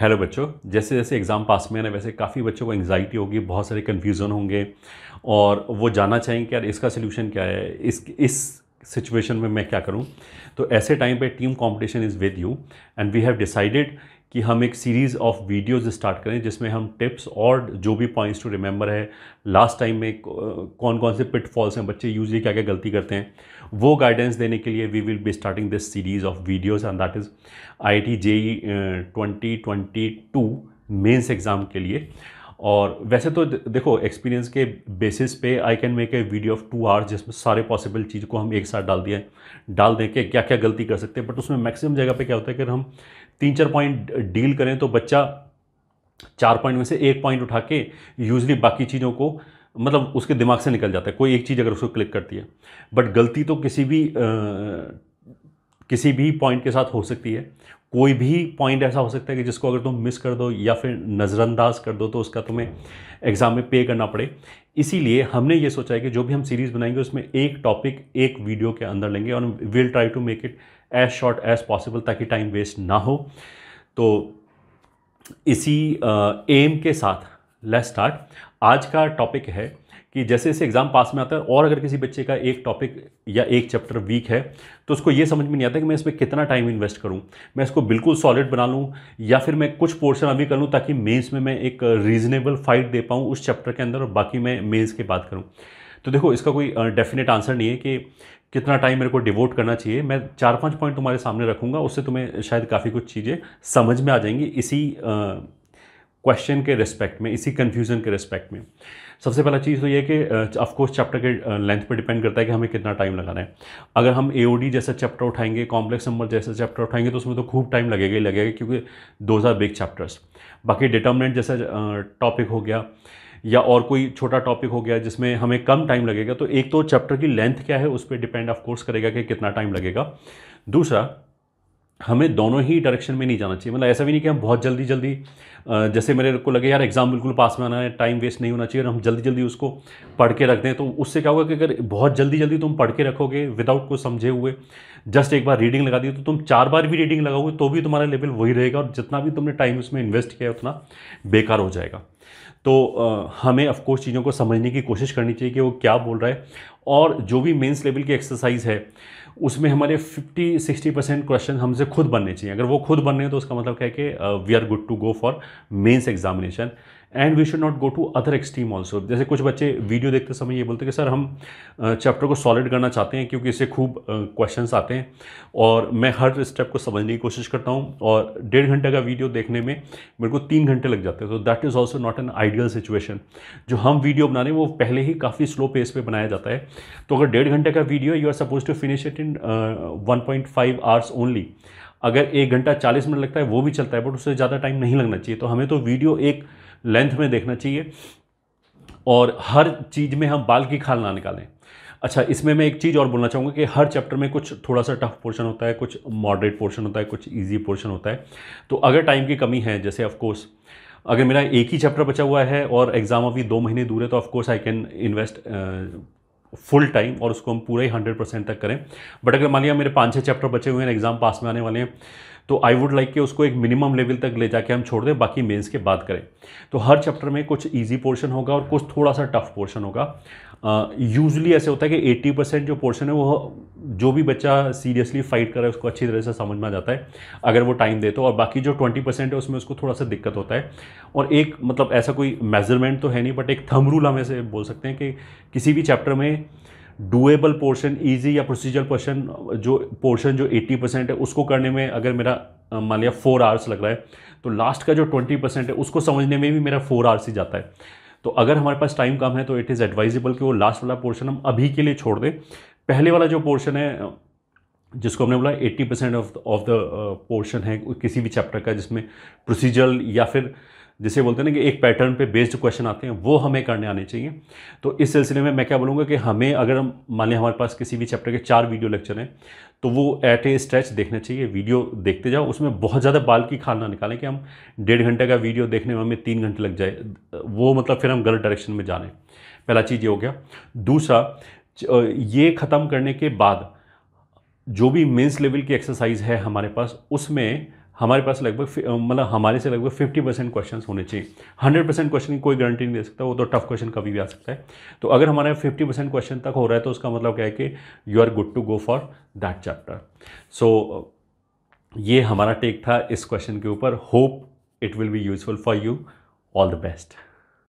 hello बच्चों जैसे जैसे एग्ज़ाम पास में आने वैसे काफ़ी बच्चों को एंगजाइटी होगी बहुत सारे कन्फ्यूज़न होंगे और वो जानना चाहेंगे कि यार इसका सोल्यूशन क्या है इस इस सिचुएशन में मैं क्या करूं तो ऐसे टाइम पे team competition is with you and we have decided कि हम एक सीरीज़ ऑफ वीडियोस स्टार्ट करें जिसमें हम टिप्स और जो भी पॉइंट्स टू रिमेंबर है लास्ट टाइम में कौन कौन से पिटफॉल्स हैं बच्चे यूजली क्या क्या गलती करते हैं वो गाइडेंस देने के लिए we will be starting this series of videos and that is I I T JEE twenty twenty two mains exam के लिए और वैसे तो देखो एक्सपीरियंस के बेसिस पे I can make a video of two hours जिसमें सारे पॉसिबल चीज़ को हम एक साथ डाल दिए डाल दें कि क्या क्या गलती कर सकते हैं बट उसमें मैक्सिमम जगह पे क्या होता है कि हम तीन चार पॉइंट डील करें तो बच्चा चार पॉइंट में से एक पॉइंट उठा के यूजली बाकी चीज़ों को मतलब उसके दिमाग से निकल जाता है कोई एक चीज़ अगर उसको क्लिक करती है बट गलती तो किसी भी किसी भी पॉइंट के साथ हो सकती है कोई भी पॉइंट ऐसा हो सकता है कि जिसको अगर तुम मिस कर दो या फिर नज़रअंदाज कर दो तो उसका तुम्हें एग्ज़ाम में पे करना पड़े इसीलिए हमने ये सोचा है कि जो भी हम सीरीज़ बनाएंगे उसमें एक टॉपिक एक वीडियो के अंदर लेंगे और will try to make it as short as possible ताकि टाइम वेस्ट ना हो तो इसी एम के साथ लेट स्टार्ट आज का टॉपिक है कि जैसे जैसे एग्ज़ाम पास में आता है और अगर किसी बच्चे का एक टॉपिक या एक चैप्टर वीक है तो उसको ये समझ में नहीं आता कि मैं इसमें कितना टाइम इन्वेस्ट करूं मैं इसको बिल्कुल सॉलिड बना लूं या फिर मैं कुछ पोर्शन अभी कर लूं ताकि मेंस में मैं एक रीज़नेबल फाइट दे पाऊं उस चैप्टर के अंदर और बाकी मैं मेन्स की बात करूँ तो देखो इसका कोई डेफिनेट आंसर नहीं है कि कितना टाइम मेरे को डिवोट करना चाहिए मैं चार पाँच पॉइंट तुम्हारे सामने रखूँगा उससे तुम्हें शायद काफ़ी कुछ चीज़ें समझ में आ जाएंगी इसी क्वेश्चन के रिस्पेक्ट में इसी कन्फ्यूज़न के रिस्पेक्ट में सबसे पहला चीज़ तो ये कि ऑफकोर्स चैप्टर के लेंथ पर डिपेंड करता है कि हमें कितना टाइम लगाना है अगर हम ए जैसा चैप्टर उठाएंगे कॉम्प्लेक्स नंबर जैसा चैप्टर उठाएंगे तो उसमें तो खूब टाइम लगेगा ही लगेगा क्योंकि दोज आर बिग चैप्टर्स बाकी डिटर्मिनेंट जैसा टॉपिक हो गया या और कोई छोटा टॉपिक हो गया जिसमें हमें कम टाइम लगेगा तो एक तो चैप्टर की लेंथ क्या है उस पर डिपेंड ऑफ कोर्स करेगा कि कितना टाइम लगेगा दूसरा हमें दोनों ही डायरेक्शन में नहीं जाना चाहिए मतलब ऐसा भी नहीं कि हम बहुत जल्दी जल्दी जैसे मेरे को लगे यार एग्ज़ाम बिल्कुल पास में आना है टाइम वेस्ट नहीं होना चाहिए और हम जल्दी जल्दी उसको पढ़ के रख दें तो उससे क्या होगा कि अगर बहुत जल्दी जल्दी तुम पढ़ के रखोगे विदाउट कुछ समझे हुए जस्ट एक बार रीडिंग लगा दी तो तुम चार बार भी रीडिंग लगाओगे तो भी तुम्हारा लेवल वही रहेगा और जितना भी तुमने टाइम उसमें इन्वेस्ट किया है उतना बेकार हो जाएगा तो हमें ऑफकोर्स चीज़ों को समझने की कोशिश करनी चाहिए कि वो क्या बोल रहा है और जो भी मेंस लेवल की एक्सरसाइज है उसमें हमारे 50 60 परसेंट क्वेश्चन हमसे खुद बनने चाहिए अगर वो खुद बनने हैं तो उसका मतलब क्या है कि we are good to go for mains examination and we should not go to other extreme also जैसे कुछ बच्चे वीडियो देखते समय ये बोलते हैं कि सर हम चैप्टर को सॉलिड करना चाहते हैं क्योंकि इससे खूब क्वेश्चन आते हैं और मैं हर स्टेप को समझने की कोशिश करता हूँ और डेढ़ घंटे का वीडियो देखने में मेरे को तीन घंटे लग जाते हैं तो that is also not an ideal situation जो हम वीडियो बना रहे हैं वो पहले ही काफ़ी स्लो पेस पर बनाया जाता है तो अगर डेढ़ घंटे का video you are suppose to finish it in one point five hours only अगर एक घंटा चालीस मिनट लगता है वो भी चलता है बट उससे ज़्यादा टाइम नहीं लगना चाहिए तो हमें तो वीडियो एक लेंथ में देखना चाहिए और हर चीज़ में हम बाल की खाल ना निकालें अच्छा इसमें मैं एक चीज़ और बोलना चाहूँगा कि हर चैप्टर में कुछ थोड़ा सा टफ पोर्शन होता है कुछ मॉडरेट पोर्शन होता है कुछ इजी पोर्शन होता है तो अगर टाइम की कमी है जैसे ऑफकोर्स अगर मेरा एक ही चैप्टर बचा हुआ है और एग्ज़ाम अभी दो महीने दूर है तो of course I can invest full time और उसको हम पूरा ही हंड्रेड परसेंट तक करें बट अगर मान लिया मेरे पाँच छः चैप्टर बचे हुए हैं एग्ज़ाम पास में आने वाले हैं तो आई वुड लाइक कि उसको एक मिनिमम लेवल तक ले जाके हम छोड़ दें बाकी मेंस के बाद करें तो हर चैप्टर में कुछ ईजी पोर्शन होगा और कुछ थोड़ा सा टफ पोर्शन होगा यूजली uh, ऐसे होता है कि 80 परसेंट जो पोर्शन है वो जो भी बच्चा सीरियसली फाइट कर रहा है उसको अच्छी तरह से समझ में आ जाता है अगर वो टाइम दे तो और बाकी जो 20 परसेंट है उसमें उसको थोड़ा सा दिक्कत होता है और एक मतलब ऐसा कोई मेजरमेंट तो है नहीं बट एक थम रूल हम ऐसे बोल सकते हैं कि किसी भी चैप्टर में डुएबल पोर्शन ईजी या प्रोसीजर पोर्शन जो पोर्शन जो 80 परसेंट है उसको करने में अगर मेरा मान लिया फोर आवर्स लग रहा है तो लास्ट का जो 20 परसेंट है उसको समझने में भी मेरा फोर आवर्स ही जाता है तो अगर हमारे पास टाइम कम है तो इट इज़ एडवाइजेबल कि वो लास्ट वाला पोर्शन हम अभी के लिए छोड़ दें पहले वाला जो पोर्शन है जिसको हमने बोला 80 percent of of the portion है किसी भी चैप्टर का जिसमें प्रोसीजरल या फिर जिसे बोलते हैं ना कि एक पैटर्न पे बेस्ड क्वेश्चन आते हैं वो हमें करने आने चाहिए तो इस सिलसिले में मैं क्या बोलूँगा कि हमें अगर मान लें हमारे पास किसी भी चैप्टर के चार वीडियो लेक्चर हैं तो वो एट ए स्ट्रेच देखना चाहिए वीडियो देखते जाओ उसमें बहुत ज़्यादा बाल की खाल ना निकालें कि हम डेढ़ घंटे का वीडियो देखने में हमें तीन घंटे लग जाए वो मतलब फिर हम गलत डायरेक्शन में जाने पहला चीज़ ये हो गया दूसरा ये ख़त्म करने के बाद जो भी मेंस लेवल की एक्सरसाइज है हमारे पास उसमें हमारे पास लगभग मतलब हमारे से लगभग 50 परसेंट क्वेश्चन होने चाहिए 100 परसेंट क्वेश्चन की कोई गारंटी नहीं दे सकता वो तो टफ क्वेश्चन कभी भी आ सकता है तो अगर हमारे 50 परसेंट क्वेश्चन तक हो रहा है तो उसका मतलब क्या है कि you are good to go for that chapter so ये हमारा टेक था इस क्वेश्चन के ऊपर hope it will be useful for you all the best